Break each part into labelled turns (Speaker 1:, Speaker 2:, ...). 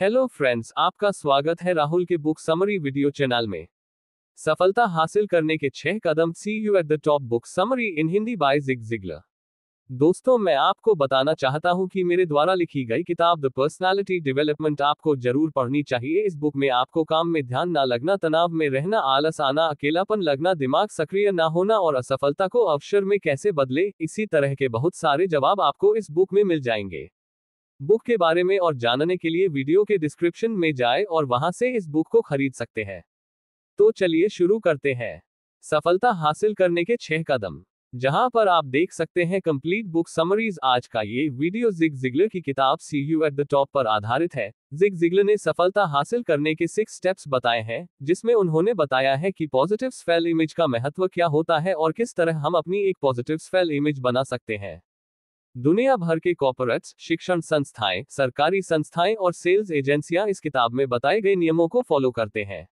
Speaker 1: hello friends आपका स्वागत है राहुल के बुक समरी वीडियो चैनल में सफलता हासिल करने के छह कदम see you at the top book summary in Hindi by Zig Ziglar दोस्तों मैं आपको बताना चाहता हूं कि मेरे द्वारा लिखी गई किताब द पर्सनालिटी डेवलपमेंट आपको जरूर पढ़नी चाहिए इस बुक में आपको काम में ध्यान ना लगना तनाव में रहना आलस आना अकेलापन लगना दिमाग सक्रिय ना होना और असफलता को अवसर में कैसे बदले इसी तरह के बहुत सारे जवाब आपको इस बुक में मिल जाएंगे बुक के बारे में और जानने के लिए वीडियो के डिस्क्रिप्शन में जाए और वहां से इस बुक को खरीद सकते हैं तो चलिए शुरू करते हैं सफलता हासिल करने के छह कदम जहां पर आप देख सकते हैं कंप्लीट बुक समरीज आज का ये वीडियो जिग जिगलर की किताब see you at the top पर आधारित है जिग जिगलर ने सफलता हासिल करने के सिक्स स्टेप्स बताए हैं जिसमें उन्होंने बताया है कि पॉजिटिव स्पेल इमेज का महत्व क्या होता है और किस तरह हम अपनी एक पॉजिटिव स्पेल इमेज बना सकते हैं दुनिया भर के कॉपोरेट्स शिक्षण संस्थाएं सरकारी संस्थाएं और सेल्स एजेंसियां इस किताब में बताए गए नियमों को फॉलो करते हैं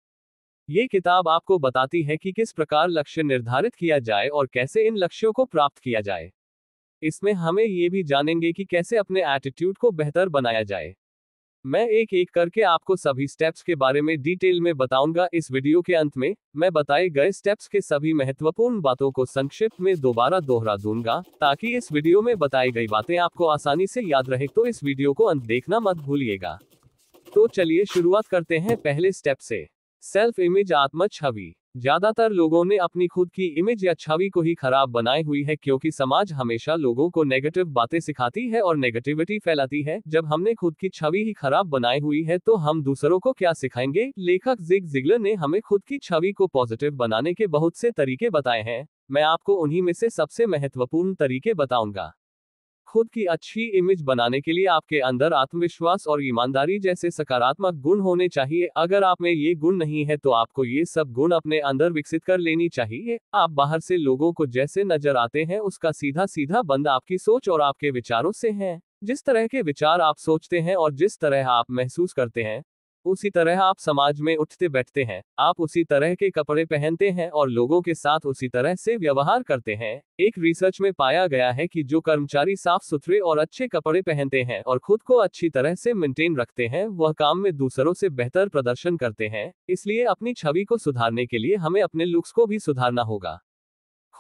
Speaker 1: ये किताब आपको बताती है कि किस प्रकार लक्ष्य निर्धारित किया जाए और कैसे इन लक्ष्यों को प्राप्त किया जाए इसमें हमें ये भी जानेंगे कि कैसे अपने एटीट्यूड को बेहतर बनाया जाए मैं एक एक करके आपको सभी स्टेप्स के बारे में डिटेल में बताऊंगा इस वीडियो के अंत में मैं बताए गए स्टेप्स के सभी महत्वपूर्ण बातों को संक्षिप्त में दोबारा दोहरा दूंगा ताकि इस वीडियो में बताई गई बातें आपको आसानी से याद रहे तो इस वीडियो को अंत देखना मत भूलिएगा तो चलिए शुरुआत करते हैं पहले स्टेप से सेल्फ इमेज आत्म छवि ज्यादातर लोगों ने अपनी खुद की इमेज या छवि को ही खराब बनाई हुई है क्योंकि समाज हमेशा लोगों को नेगेटिव बातें सिखाती है और नेगेटिविटी फैलाती है जब हमने खुद की छवि ही खराब बनाई हुई है तो हम दूसरों को क्या सिखाएंगे लेखक जिग जिगलर ने हमें खुद की छवि को पॉजिटिव बनाने के बहुत से तरीके बताए हैं मैं आपको उन्हीं में से सबसे महत्वपूर्ण तरीके बताऊंगा खुद की अच्छी इमेज बनाने के लिए आपके अंदर आत्मविश्वास और ईमानदारी जैसे सकारात्मक गुण होने चाहिए अगर आप में ये गुण नहीं है तो आपको ये सब गुण अपने अंदर विकसित कर लेनी चाहिए आप बाहर से लोगों को जैसे नजर आते हैं उसका सीधा सीधा बंद आपकी सोच और आपके विचारों से है जिस तरह के विचार आप सोचते हैं और जिस तरह आप महसूस करते हैं उसी तरह आप समाज में उठते बैठते हैं आप उसी तरह के कपड़े पहनते हैं और लोगों के साथ उसी तरह से व्यवहार करते हैं एक रिसर्च में पाया गया है कि जो कर्मचारी साफ सुथरे और अच्छे कपड़े पहनते हैं और खुद को अच्छी तरह से मेंटेन रखते हैं वह काम में दूसरों से बेहतर प्रदर्शन करते हैं इसलिए अपनी छवि को सुधारने के लिए हमें अपने लुक्स को भी सुधारना होगा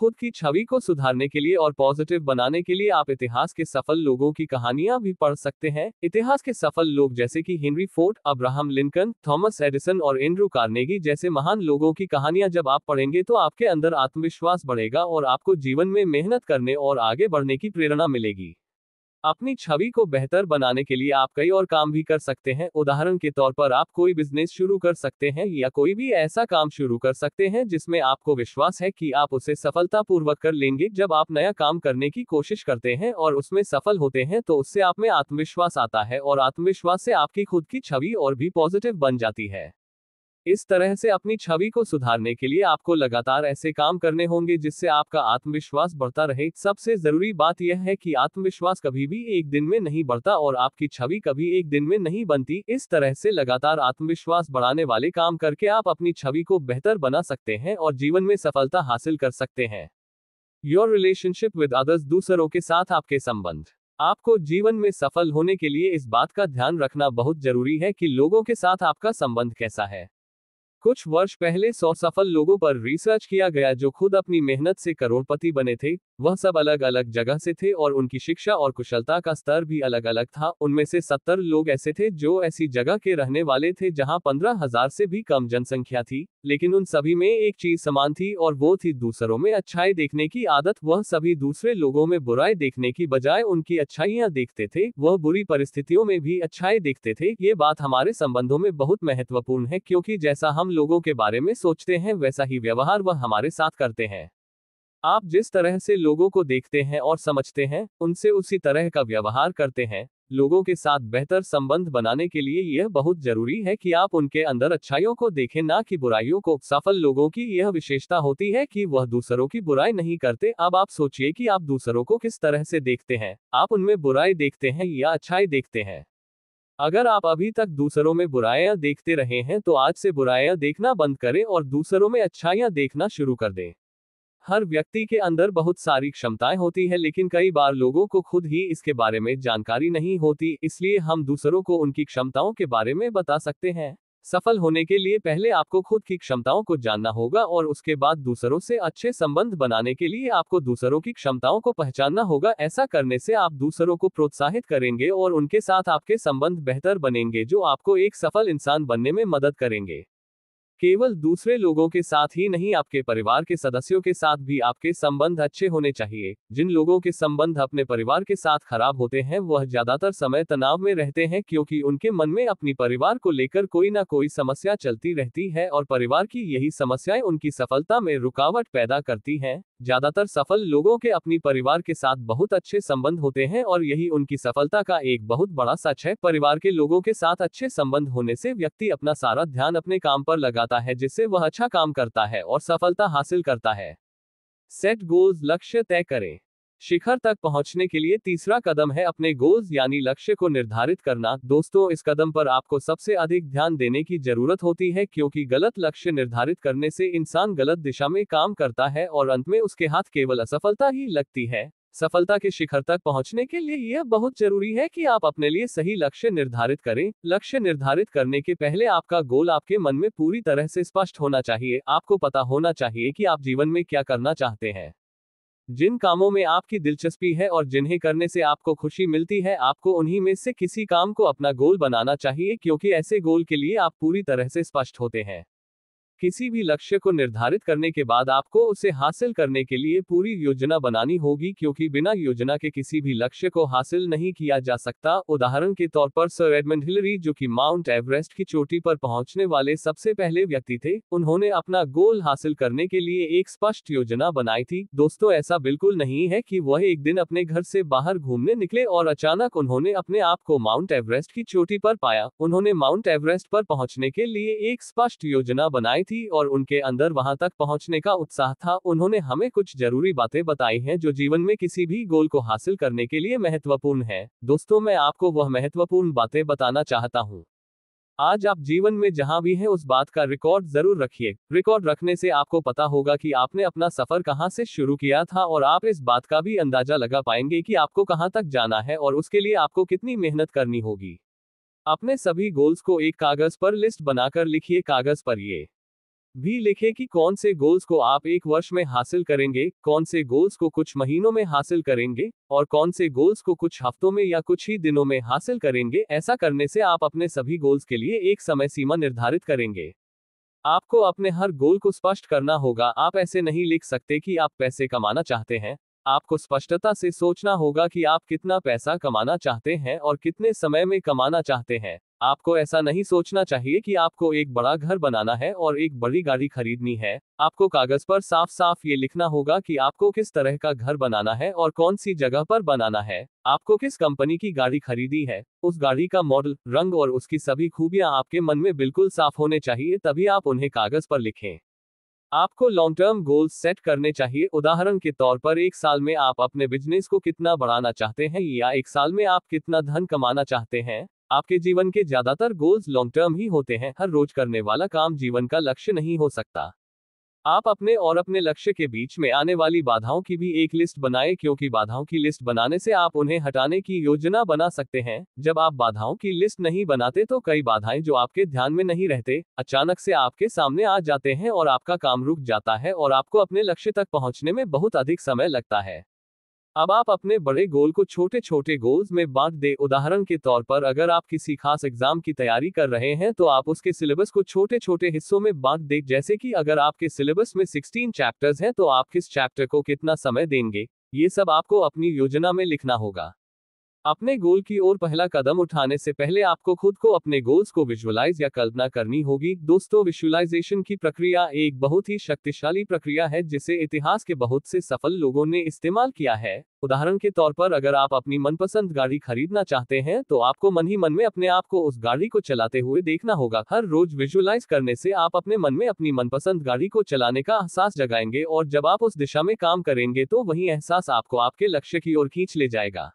Speaker 1: खुद की छवि को सुधारने के लिए और पॉजिटिव बनाने के लिए आप इतिहास के सफल लोगों की कहानियां भी पढ़ सकते हैं इतिहास के सफल लोग जैसे कि Henry Ford Abraham Lincoln Thomas Edison और एंड्रू कार्नेगी जैसे महान लोगों की कहानियां जब आप पढ़ेंगे तो आपके अंदर आत्मविश्वास बढ़ेगा और आपको जीवन में मेहनत करने और आगे बढ़ने की प्रेरणा मिलेगी अपनी छवि को बेहतर बनाने के लिए आप कई और काम भी कर सकते हैं उदाहरण के तौर पर आप कोई बिजनेस शुरू कर सकते हैं या कोई भी ऐसा काम शुरू कर सकते हैं जिसमें आपको विश्वास है कि आप उसे सफलतापूर्वक कर लेंगे जब आप नया काम करने की कोशिश करते हैं और उसमें सफल होते हैं तो उससे आप में आत्मविश्वास आता है और आत्मविश्वास से आपकी खुद की छवि और भी पॉजिटिव बन जाती है इस तरह से अपनी छवि को सुधारने के लिए आपको लगातार ऐसे काम करने होंगे जिससे आपका आत्मविश्वास बढ़ता रहे सबसे जरूरी बात यह है कि आत्मविश्वास कभी भी एक दिन में नहीं बढ़ता और आपकी छवि कभी एक दिन में नहीं बनती इस तरह से लगातार आत्मविश्वास बढ़ाने वाले काम करके आप अपनी छवि को बेहतर बना सकते हैं और जीवन में सफलता हासिल कर सकते हैं योर रिलेशनशिप विद अदर्स दूसरों के साथ आपके संबंध आपको जीवन में सफल होने के लिए इस बात का ध्यान रखना बहुत जरूरी है कि लोगों के साथ आपका संबंध कैसा है कुछ वर्ष पहले सौ सफल लोगों पर रिसर्च किया गया जो खुद अपनी मेहनत से करोड़पति बने थे वह सब अलग अलग जगह से थे और उनकी शिक्षा और कुशलता का स्तर भी अलग अलग था उनमें से सत्तर लोग ऐसे थे जो ऐसी जगह के रहने वाले थे जहां पंद्रह हजार से भी कम जनसंख्या थी लेकिन उन सभी में एक चीज समान थी और वो थी दूसरों में अच्छाई देखने की आदत वह सभी दूसरे लोगों में बुराई देखने की बजाय उनकी अच्छाइयाँ देखते थे वह बुरी परिस्थितियों में भी अच्छाई देखते थे ये बात हमारे संबंधों में बहुत महत्वपूर्ण है क्योंकि जैसा हम लोगों के बारे में सोचते हैं वैसा ही व्यवहार वह हमारे साथ करते हैं आप जिस तरह से लोगों को देखते हैं और समझते हैं उनसे उसी तरह का व्यवहार करते हैं लोगों के साथ बेहतर संबंध बनाने के लिए यह बहुत जरूरी है कि आप उनके अंदर अच्छाइयों को देखें ना कि बुराइयों को सफल लोगों की यह विशेषता होती है कि वह दूसरों की बुराई नहीं करते अब आप सोचिए कि आप दूसरों को किस तरह से देखते हैं आप उनमें बुराई देखते हैं या अच्छाई देखते हैं अगर आप अभी तक दूसरों में बुराया देखते रहे हैं तो आज से बुराया देखना बंद करें और दूसरों में अच्छाइयाँ देखना शुरू कर दें हर व्यक्ति के अंदर बहुत सारी क्षमताएं होती है लेकिन कई बार लोगों को खुद ही इसके बारे में जानकारी नहीं होती इसलिए हम दूसरों को उनकी क्षमताओं के बारे में बता सकते हैं सफल होने के लिए पहले आपको खुद की क्षमताओं को जानना होगा और उसके बाद दूसरों से अच्छे संबंध बनाने के लिए आपको दूसरों की क्षमताओं को पहचानना होगा ऐसा करने से आप दूसरों को प्रोत्साहित करेंगे और उनके साथ आपके संबंध बेहतर बनेंगे जो आपको एक सफल इंसान बनने में मदद करेंगे केवल दूसरे लोगों के साथ ही नहीं आपके परिवार के सदस्यों के साथ भी आपके संबंध अच्छे होने चाहिए जिन लोगों के संबंध अपने परिवार के साथ खराब होते हैं वह ज्यादातर समय तनाव में रहते हैं क्योंकि उनके मन में अपनी परिवार को लेकर कोई ना कोई समस्या चलती रहती है और परिवार की यही समस्याएं उनकी सफलता में रुकावट पैदा करती हैं ज्यादातर सफल लोगों के अपनी परिवार के साथ बहुत अच्छे संबंध होते हैं और यही उनकी सफलता का एक बहुत बड़ा सच है परिवार के लोगों के साथ अच्छे संबंध होने से व्यक्ति अपना सारा ध्यान अपने काम पर लगाता है जिससे वह अच्छा काम करता है और सफलता हासिल करता है सेट गोल्स लक्ष्य तय करें शिखर तक पहुंचने के लिए तीसरा कदम है अपने गोल्स यानी लक्ष्य को निर्धारित करना दोस्तों इस कदम पर आपको सबसे अधिक ध्यान देने की जरूरत होती है क्योंकि गलत लक्ष्य निर्धारित करने से इंसान गलत दिशा में काम करता है और अंत में उसके हाथ केवल असफलता ही लगती है सफलता के शिखर तक पहुंचने के लिए यह बहुत जरूरी है कि आप अपने लिए सही लक्ष्य निर्धारित करें लक्ष्य निर्धारित करने के पहले आपका गोल आपके मन में पूरी तरह से स्पष्ट होना चाहिए आपको पता होना चाहिए कि आप जीवन में क्या करना चाहते हैं जिन कामों में आपकी दिलचस्पी है और जिन्हें करने से आपको खुशी मिलती है आपको उन्हीं में से किसी काम को अपना गोल बनाना चाहिए क्योंकि ऐसे गोल के लिए आप पूरी तरह से स्पष्ट होते हैं किसी भी लक्ष्य को निर्धारित करने के बाद आपको उसे हासिल करने के लिए पूरी योजना बनानी होगी क्योंकि बिना योजना के किसी भी लक्ष्य को हासिल नहीं किया जा सकता उदाहरण के तौर पर सर एडमंड हिलरी जो कि माउंट एवरेस्ट की चोटी पर पहुंचने वाले सबसे पहले व्यक्ति थे उन्होंने अपना गोल हासिल करने के लिए एक स्पष्ट योजना बनाई थी दोस्तों ऐसा बिल्कुल नहीं है की वह एक दिन अपने घर से बाहर घूमने निकले और अचानक उन्होंने अपने आप को माउंट एवरेस्ट की चोटी पर पाया उन्होंने माउंट एवरेस्ट पर पहुँचने के लिए एक स्पष्ट योजना बनाई थी और उनके अंदर वहां तक पहुंचने का उत्साह था उन्होंने हमें कुछ जरूरी बातें बताई हैं जो जीवन में किसी भी गोल को हासिल करने के लिए महत्वपूर्ण है दोस्तों मैं आपको वह महत्वपूर्ण बातें बताना चाहता हूँ आज आप जीवन में जहाँ भी हैं उस बात का रिकॉर्ड जरूर रखिए रिकॉर्ड रखने से आपको पता होगा कि आपने अपना सफर कहाँ से शुरू किया था और आप इस बात का भी अंदाजा लगा पाएंगे कि आपको कहाँ तक जाना है और उसके लिए आपको कितनी मेहनत करनी होगी अपने सभी गोल्स को एक कागज पर लिस्ट बनाकर लिखिए कागज पर ये भी लिखें कि कौन से गोल्स को आप एक वर्ष में हासिल करेंगे कौन से गोल्स को कुछ महीनों में हासिल करेंगे और कौन से गोल्स को कुछ हफ्तों में या कुछ ही दिनों में हासिल करेंगे ऐसा करने से आप अपने सभी गोल्स के लिए एक समय सीमा निर्धारित करेंगे आपको अपने हर गोल को स्पष्ट करना होगा आप ऐसे नहीं लिख सकते कि आप पैसे कमाना चाहते हैं आपको स्पष्टता से सोचना होगा कि आप कितना पैसा कमाना चाहते हैं और कितने समय में कमाना चाहते हैं आपको ऐसा नहीं सोचना चाहिए कि आपको एक बड़ा घर बनाना है और एक बड़ी गाड़ी खरीदनी है आपको कागज पर साफ साफ ये लिखना होगा कि आपको किस तरह का घर बनाना है और कौन सी जगह पर बनाना है आपको किस कंपनी की गाड़ी खरीदी है उस गाड़ी का मॉडल रंग और उसकी सभी खूबियां आपके मन में बिल्कुल साफ होने चाहिए तभी आप उन्हें कागज पर लिखें आपको लॉन्ग टर्म गोल्स सेट करने चाहिए उदाहरण के तौर पर एक साल में आप अपने बिजनेस को कितना बढ़ाना चाहते हैं या एक साल में आप कितना धन कमाना चाहते हैं आपके जीवन के ज्यादातर गोल्स लॉन्ग टर्म ही होते हैं हर रोज करने वाला काम जीवन का लक्ष्य नहीं हो सकता आप अपने और अपने लक्ष्य के बीच में आने वाली बाधाओं की भी एक लिस्ट बनाएं क्योंकि बाधाओं की लिस्ट बनाने से आप उन्हें हटाने की योजना बना सकते हैं जब आप बाधाओं की लिस्ट नहीं बनाते तो कई बाधाएं जो आपके ध्यान में नहीं रहते अचानक से आपके सामने आ जाते हैं और आपका काम रुक जाता है और आपको अपने लक्ष्य तक पहुँचने में बहुत अधिक समय लगता है अब आप अपने बड़े गोल को छोटे छोटे गोल्स में बांट दे उदाहरण के तौर पर अगर आप किसी खास एग्जाम की तैयारी कर रहे हैं तो आप उसके सिलेबस को छोटे छोटे हिस्सों में बांट दे जैसे कि अगर आपके सिलेबस में 16 चैप्टर्स हैं तो आप किस चैप्टर को कितना समय देंगे ये सब आपको अपनी योजना में लिखना होगा अपने गोल की ओर पहला कदम उठाने से पहले आपको खुद को अपने गोल्स को विजुअलाइज या कल्पना करनी होगी दोस्तों विजुअलाइजेशन की प्रक्रिया एक बहुत ही शक्तिशाली प्रक्रिया है जिसे इतिहास के बहुत से सफल लोगों ने इस्तेमाल किया है उदाहरण के तौर पर अगर आप अपनी मनपसंद गाड़ी खरीदना चाहते हैं तो आपको मन ही मन में अपने आप को उस गाड़ी को चलाते हुए देखना होगा हर रोज विजुअलाइज करने से आप अपने मन में अपनी मनपसंद गाड़ी को चलाने का एहसास जगाएंगे और जब आप उस दिशा में काम करेंगे तो वही एहसास आपको आपके लक्ष्य की ओर खींच ले जाएगा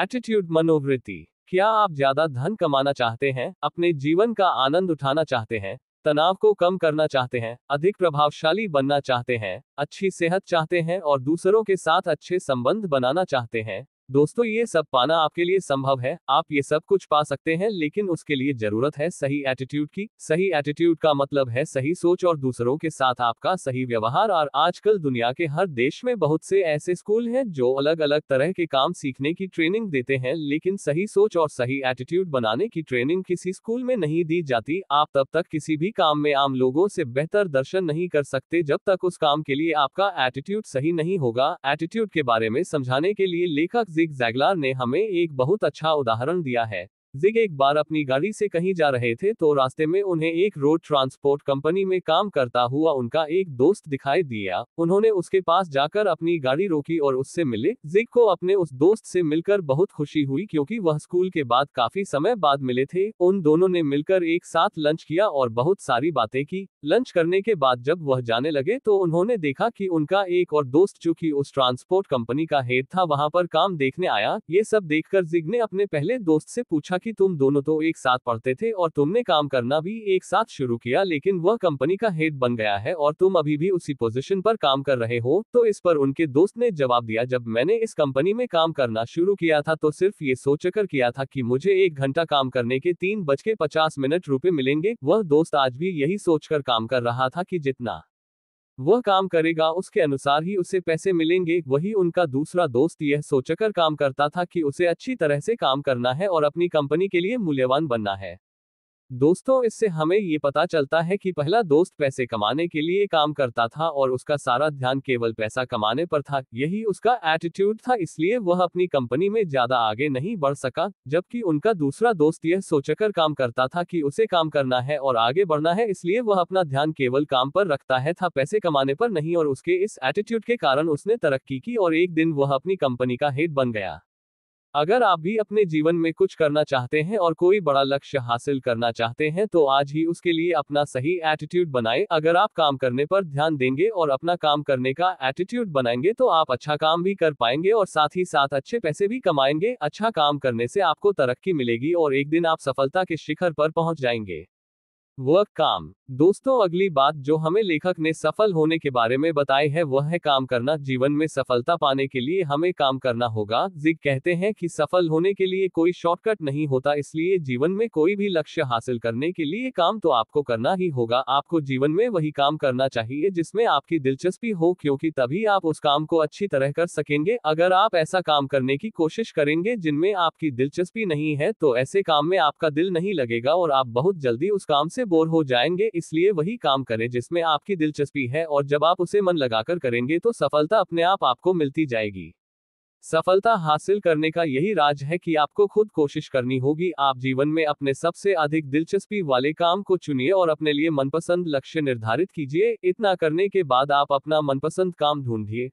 Speaker 1: एटीट्यूड मनोवृत्ति क्या आप ज्यादा धन कमाना चाहते हैं अपने जीवन का आनंद उठाना चाहते हैं तनाव को कम करना चाहते हैं अधिक प्रभावशाली बनना चाहते हैं अच्छी सेहत चाहते हैं और दूसरों के साथ अच्छे संबंध बनाना चाहते हैं दोस्तों ये सब पाना आपके लिए संभव है आप ये सब कुछ पा सकते हैं लेकिन उसके लिए जरूरत है सही एटीट्यूड की सही एटीट्यूड का मतलब है सही सोच और दूसरों के साथ आपका सही व्यवहार और आजकल दुनिया के हर देश में बहुत से ऐसे स्कूल हैं जो अलग अलग तरह के काम सीखने की ट्रेनिंग देते हैं लेकिन सही सोच और सही एटीट्यूड बनाने की ट्रेनिंग किसी स्कूल में नहीं दी जाती आप तब तक किसी भी काम में आम लोगों से बेहतर दर्शन नहीं कर सकते जब तक उस काम के लिए आपका एटीट्यूड सही नहीं होगा एटीट्यूड के बारे में समझाने के लिए लेखक जिग जैगलार ने हमें एक बहुत अच्छा उदाहरण दिया है जिग एक बार अपनी गाड़ी से कहीं जा रहे थे तो रास्ते में उन्हें एक रोड ट्रांसपोर्ट कंपनी में काम करता हुआ उनका एक दोस्त दिखाई दिया उन्होंने उसके पास जाकर अपनी गाड़ी रोकी और उससे मिले जिग को अपने उस दोस्त से मिलकर बहुत खुशी हुई क्योंकि वह स्कूल के बाद काफी समय बाद मिले थे उन दोनों ने मिलकर एक साथ लंच किया और बहुत सारी बातें की लंच करने के बाद जब वह जाने लगे तो उन्होंने देखा कि उनका एक और दोस्त जो कि उस ट्रांसपोर्ट कंपनी का हेड था वहां पर काम देखने आया ये सब देखकर जिग ने अपने पहले दोस्त से पूछा कि तुम दोनों तो एक साथ पढ़ते थे और तुमने काम करना भी एक साथ शुरू किया लेकिन वह कंपनी का हेड बन गया है और तुम अभी भी उसी पोजिशन पर काम कर रहे हो तो इस पर उनके दोस्त ने जवाब दिया जब मैंने इस कंपनी में काम करना शुरू किया था तो सिर्फ ये कर किया था कि मुझे एक घंटा काम करने के तीन बज के पचास मिनट रूपए मिलेंगे वह दोस्त आज भी यही सोचकर काम कर रहा था कि जितना वह काम करेगा उसके अनुसार ही उसे पैसे मिलेंगे वही उनका दूसरा दोस्त यह सोचकर काम करता था कि उसे अच्छी तरह से काम करना है और अपनी कंपनी के लिए मूल्यवान बनना है दोस्तों इससे हमें ये पता चलता है कि पहला दोस्त पैसे कमाने के लिए काम करता था और उसका सारा ध्यान केवल पैसा कमाने पर था यही उसका एटीट्यूड था इसलिए वह अपनी कंपनी में ज्यादा आगे नहीं बढ़ सका जबकि उनका दूसरा दोस्त यह सोचकर काम करता था कि उसे काम करना है और आगे बढ़ना है इसलिए वह अपना ध्यान केवल काम पर रखता है था पैसे कमाने पर नहीं और उसके इस एटीट्यूड के कारण उसने तरक्की की और एक दिन वह अपनी कंपनी का हेड बन गया अगर आप भी अपने जीवन में कुछ करना चाहते हैं और कोई बड़ा लक्ष्य हासिल करना चाहते हैं तो आज ही उसके लिए अपना सही एटीट्यूड बनाएं अगर आप काम करने पर ध्यान देंगे और अपना काम करने का एटीट्यूड बनाएंगे तो आप अच्छा काम भी कर पाएंगे और साथ ही साथ अच्छे पैसे भी कमाएंगे अच्छा काम करने से आपको तरक्की मिलेगी और एक दिन आप सफलता के शिखर पर पहुंच जाएंगे वर्क काम दोस्तों अगली बात जो हमें लेखक ने सफल होने के बारे में बताई है वह है काम करना जीवन में सफलता पाने के लिए हमें काम करना होगा जिग कहते हैं कि सफल होने के लिए कोई शॉर्टकट नहीं होता इसलिए जीवन में कोई भी लक्ष्य हासिल करने के लिए काम तो आपको करना ही होगा आपको जीवन में वही काम करना चाहिए जिसमें आपकी दिलचस्पी हो क्योंकि तभी आप उस काम को अच्छी तरह कर सकेंगे अगर आप ऐसा काम करने की कोशिश करेंगे जिनमें आपकी दिलचस्पी नहीं है तो ऐसे काम में आपका दिल नहीं लगेगा और आप बहुत जल्दी उस काम से बोर हो जाएंगे इसलिए वही काम करें जिसमें आपकी दिलचस्पी है और जब आप उसे मन लगाकर करेंगे तो सफलता अपने आप आपको मिलती जाएगी सफलता हासिल करने का यही राज है कि आपको खुद कोशिश करनी होगी आप जीवन में अपने सबसे अधिक दिलचस्पी वाले काम को चुनिए और अपने लिए मनपसंद लक्ष्य निर्धारित कीजिए इतना करने के बाद आप अपना मनपसंद काम ढूंढिए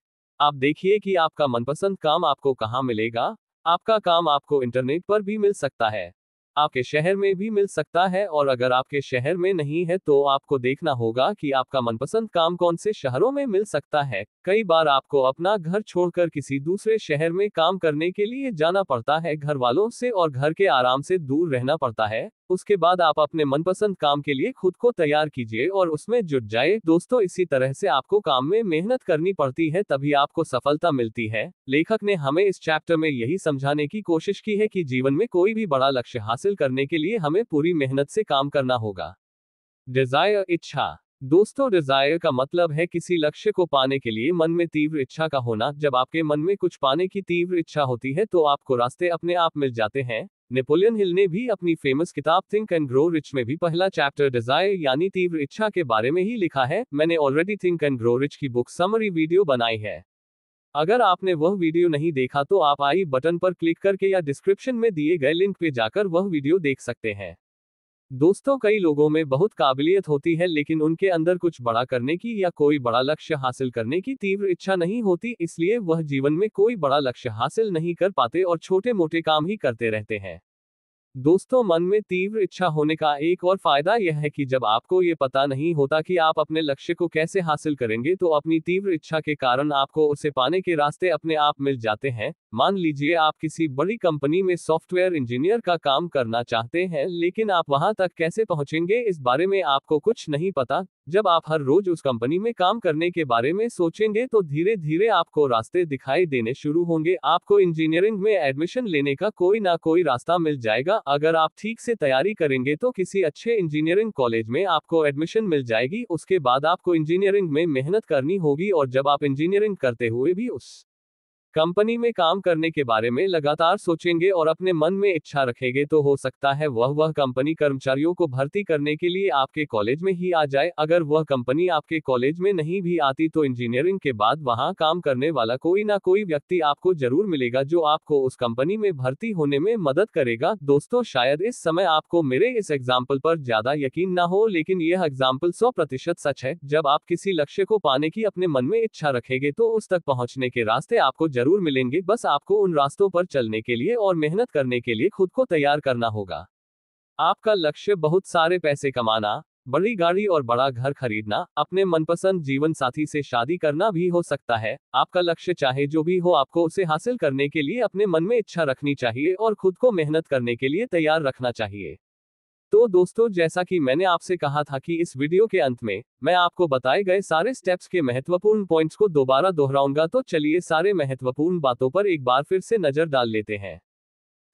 Speaker 1: आप देखिए कि आपका मनपसंद काम आपको कहाँ मिलेगा आपका काम आपको इंटरनेट पर भी मिल सकता है आपके शहर में भी मिल सकता है और अगर आपके शहर में नहीं है तो आपको देखना होगा कि आपका मनपसंद काम कौन से शहरों में मिल सकता है कई बार आपको अपना घर छोड़कर किसी दूसरे शहर में काम करने के लिए जाना पड़ता है घर वालों से और घर के आराम से दूर रहना पड़ता है उसके बाद आप अपने मनपसंद काम के लिए खुद को तैयार कीजिए और उसमें जुट जाए दोस्तों इसी तरह से आपको काम में मेहनत करनी पड़ती है तभी आपको सफलता मिलती है लेखक ने हमें इस चैप्टर में यही समझाने की कोशिश की है कि जीवन में कोई भी बड़ा लक्ष्य हासिल करने के लिए हमें पूरी मेहनत से काम करना होगा डिजायर इच्छा दोस्तों डिजायर का मतलब है किसी लक्ष्य को पाने के लिए मन में तीव्र इच्छा का होना जब आपके मन में कुछ पाने की तीव्र इच्छा होती है तो आपको रास्ते अपने आप मिल जाते हैं नेपोलियन हिल ने भी अपनी फेमस किताब थिंक एंड ग्रो रिच में भी पहला चैप्टर डिजायर यानी तीव्र इच्छा के बारे में ही लिखा है मैंने already think and grow rich की बुक समरी वीडियो बनाई है अगर आपने वह वीडियो नहीं देखा तो आप आई बटन पर क्लिक करके या डिस्क्रिप्शन में दिए गए लिंक पे जाकर वह वीडियो देख सकते हैं दोस्तों कई लोगों में बहुत काबिलियत होती है लेकिन उनके अंदर कुछ बड़ा करने की या कोई बड़ा लक्ष्य हासिल करने की तीव्र इच्छा नहीं होती इसलिए वह जीवन में कोई बड़ा लक्ष्य हासिल नहीं कर पाते और छोटे मोटे काम ही करते रहते हैं दोस्तों मन में तीव्र इच्छा होने का एक और फायदा यह है कि जब आपको ये पता नहीं होता कि आप अपने लक्ष्य को कैसे हासिल करेंगे तो अपनी तीव्र इच्छा के कारण आपको उसे पाने के रास्ते अपने आप मिल जाते हैं मान लीजिए आप किसी बड़ी कंपनी में सॉफ्टवेयर इंजीनियर का काम करना चाहते हैं लेकिन आप वहां तक कैसे पहुंचेंगे इस बारे में आपको कुछ नहीं पता जब आप हर रोज उस कंपनी में काम करने के बारे में सोचेंगे तो धीरे धीरे आपको रास्ते दिखाई देने शुरू होंगे आपको इंजीनियरिंग में एडमिशन लेने का कोई ना कोई रास्ता मिल जाएगा अगर आप ठीक से तैयारी करेंगे तो किसी अच्छे इंजीनियरिंग कॉलेज में आपको एडमिशन मिल जाएगी उसके बाद आपको इंजीनियरिंग में मेहनत करनी होगी और जब आप इंजीनियरिंग करते हुए भी उस कंपनी में काम करने के बारे में लगातार सोचेंगे और अपने मन में इच्छा रखेंगे तो हो सकता है वह वह कंपनी कर्मचारियों को भर्ती करने के लिए आपके कॉलेज में ही आ जाए अगर वह कंपनी आपके कॉलेज में नहीं भी आती तो इंजीनियरिंग के बाद वहां काम करने वाला कोई ना कोई व्यक्ति आपको जरूर मिलेगा जो आपको उस कंपनी में भर्ती होने में मदद करेगा दोस्तों शायद इस समय आपको मेरे इस एग्जाम्पल पर ज्यादा यकीन न हो लेकिन यह एग्जाम्पल सौ प्रतिशत सच है जब आप किसी लक्ष्य को पाने की अपने मन में इच्छा रखेंगे तो उस तक पहुँचने के रास्ते आपको जरूर मिलेंगे बस आपको उन रास्तों पर चलने के लिए और मेहनत करने के लिए खुद को तैयार करना होगा आपका लक्ष्य बहुत सारे पैसे कमाना बड़ी गाड़ी और बड़ा घर खरीदना अपने मनपसंद जीवन साथी से शादी करना भी हो सकता है आपका लक्ष्य चाहे जो भी हो आपको उसे हासिल करने के लिए अपने मन में इच्छा रखनी चाहिए और खुद को मेहनत करने के लिए तैयार रखना चाहिए तो दोस्तों जैसा कि मैंने आपसे कहा था कि इस वीडियो के अंत में मैं आपको बताए गए सारे स्टेप्स के महत्वपूर्ण पॉइंट्स को दोबारा दोहराऊंगा तो चलिए सारे महत्वपूर्ण बातों पर एक बार फिर से नजर डाल लेते हैं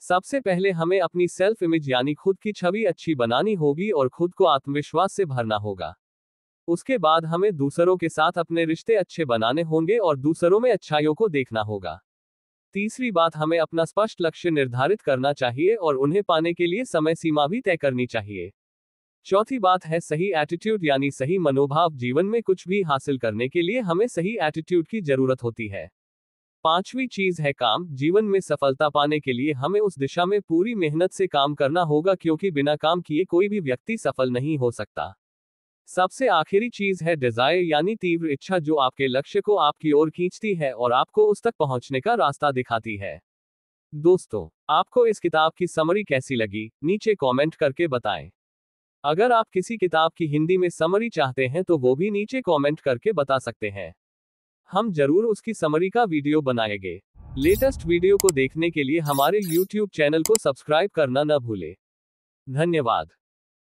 Speaker 1: सबसे पहले हमें अपनी सेल्फ इमेज यानी खुद की छवि अच्छी बनानी होगी और खुद को आत्मविश्वास से भरना होगा उसके बाद हमें दूसरों के साथ अपने रिश्ते अच्छे बनाने होंगे और दूसरों में अच्छाइयों को देखना होगा तीसरी बात हमें अपना स्पष्ट लक्ष्य निर्धारित करना चाहिए और उन्हें पाने के लिए समय सीमा भी तय करनी चाहिए चौथी बात है सही एटीट्यूड यानी सही मनोभाव जीवन में कुछ भी हासिल करने के लिए हमें सही एटीट्यूड की जरूरत होती है पांचवी चीज है काम जीवन में सफलता पाने के लिए हमें उस दिशा में पूरी मेहनत से काम करना होगा क्योंकि बिना काम किए कोई भी व्यक्ति सफल नहीं हो सकता सबसे आखिरी चीज है डिजायर यानी तीव्र इच्छा जो आपके लक्ष्य को आपकी ओर खींचती है और आपको उस तक पहुंचने का रास्ता दिखाती है दोस्तों आपको इस किताब की समरी कैसी लगी नीचे कमेंट करके बताएं अगर आप किसी किताब की हिंदी में समरी चाहते हैं तो वो भी नीचे कमेंट करके बता सकते हैं हम जरूर उसकी समरी का वीडियो बनाएंगे लेटेस्ट वीडियो को देखने के लिए हमारे YouTube चैनल को सब्सक्राइब करना न भूले धन्यवाद